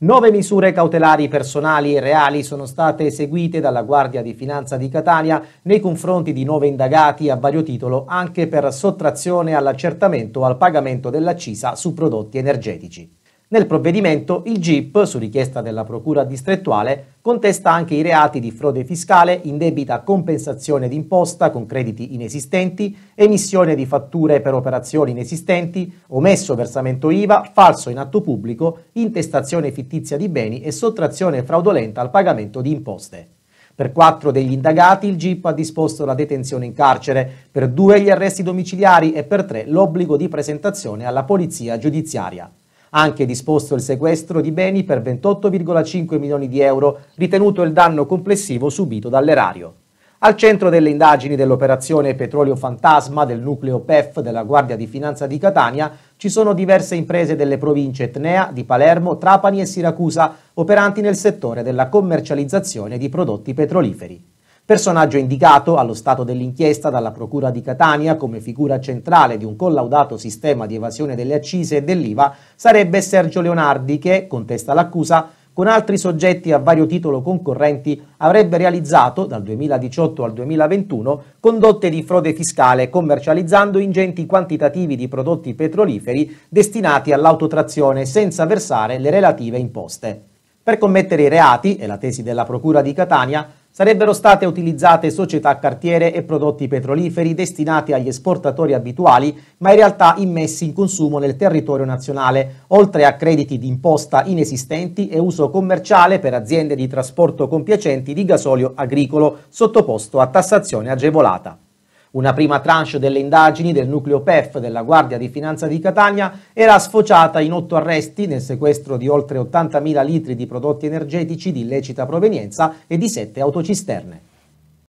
Nove misure cautelari personali e reali sono state eseguite dalla Guardia di Finanza di Catania nei confronti di nove indagati a vario titolo anche per sottrazione all'accertamento al pagamento dell'accisa su prodotti energetici. Nel provvedimento il GIP, su richiesta della Procura distrettuale, contesta anche i reati di frode fiscale, indebita compensazione d'imposta con crediti inesistenti, emissione di fatture per operazioni inesistenti, omesso versamento IVA, falso in atto pubblico, intestazione fittizia di beni e sottrazione fraudolenta al pagamento di imposte. Per quattro degli indagati il GIP ha disposto la detenzione in carcere, per due gli arresti domiciliari e per tre l'obbligo di presentazione alla polizia giudiziaria. Ha anche disposto il sequestro di beni per 28,5 milioni di euro, ritenuto il danno complessivo subito dall'erario. Al centro delle indagini dell'operazione Petrolio Fantasma del nucleo PEF della Guardia di Finanza di Catania ci sono diverse imprese delle province Etnea, di Palermo, Trapani e Siracusa operanti nel settore della commercializzazione di prodotti petroliferi personaggio indicato allo stato dell'inchiesta dalla Procura di Catania come figura centrale di un collaudato sistema di evasione delle accise e dell'IVA, sarebbe Sergio Leonardi che, contesta l'accusa, con altri soggetti a vario titolo concorrenti avrebbe realizzato dal 2018 al 2021 condotte di frode fiscale commercializzando ingenti quantitativi di prodotti petroliferi destinati all'autotrazione senza versare le relative imposte. Per commettere i reati, è la tesi della Procura di Catania, sarebbero state utilizzate società cartiere e prodotti petroliferi destinati agli esportatori abituali, ma in realtà immessi in consumo nel territorio nazionale, oltre a crediti di imposta inesistenti e uso commerciale per aziende di trasporto compiacenti di gasolio agricolo sottoposto a tassazione agevolata. Una prima tranche delle indagini del nucleo PEF della Guardia di Finanza di Catania era sfociata in otto arresti nel sequestro di oltre 80.000 litri di prodotti energetici di illecita provenienza e di sette autocisterne.